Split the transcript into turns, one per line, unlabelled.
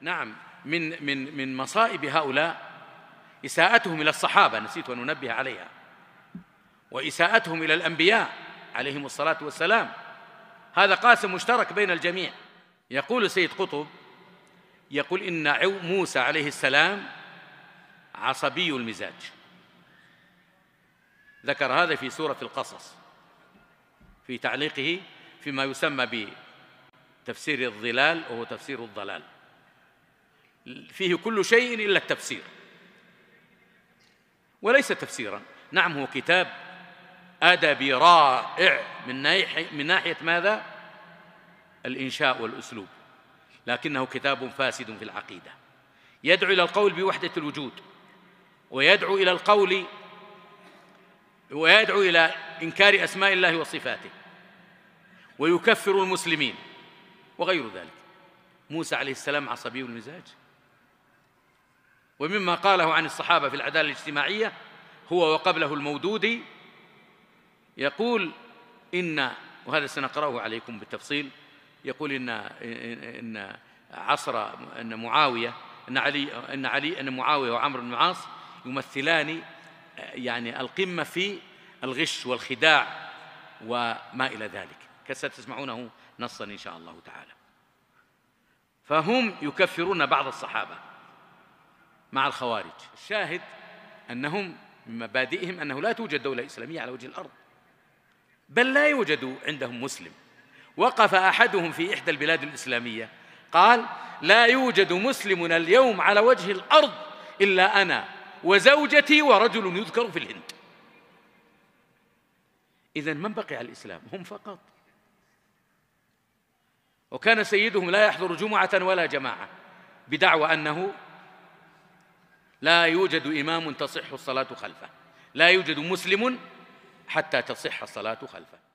نعم من من من مصائب هؤلاء إساءتهم إلى الصحابة نسيت أن أنبه عليها وإساءتهم إلى الأنبياء عليهم الصلاة والسلام هذا قاسم مشترك بين الجميع يقول سيد قطب يقول إن موسى عليه السلام عصبي المزاج ذكر هذا في سورة القصص في تعليقه فيما يسمى بتفسير الظلال وهو تفسير الضلال فيه كل شيء إلا التفسير وليس تفسيرا نعم هو كتاب أدبي رائع من ناحية, من ناحية ماذا؟ الإنشاء والأسلوب لكنه كتاب فاسد في العقيدة يدعو إلى القول بوحدة الوجود ويدعو إلى القول ويدعو إلى إنكار أسماء الله وصفاته ويكفر المسلمين وغير ذلك موسى عليه السلام عصبي المزاج ومما قاله عن الصحابة في العدالة الاجتماعية هو وقبله المودودي يقول إن وهذا سنقرأه عليكم بالتفصيل يقول إن إن عصر أن معاوية أن علي أن علي أن معاوية وعمرو بن العاص يمثلان يعني القمة في الغش والخداع وما إلى ذلك كستسمعونه نصا إن شاء الله تعالى فهم يكفرون بعض الصحابة مع الخوارج الشاهد أنهم من مبادئهم أنه لا توجد دولة إسلامية على وجه الأرض بل لا يوجد عندهم مسلم وقف أحدهم في إحدى البلاد الإسلامية قال لا يوجد مسلم اليوم على وجه الأرض إلا أنا وزوجتي ورجل يذكر في الهند إذا من بقي على الإسلام هم فقط وكان سيدهم لا يحضر جمعة ولا جماعة بدعوى أنه لا يوجد إمام تصح الصلاة خلفه لا يوجد مسلم حتى تصح الصلاة خلفه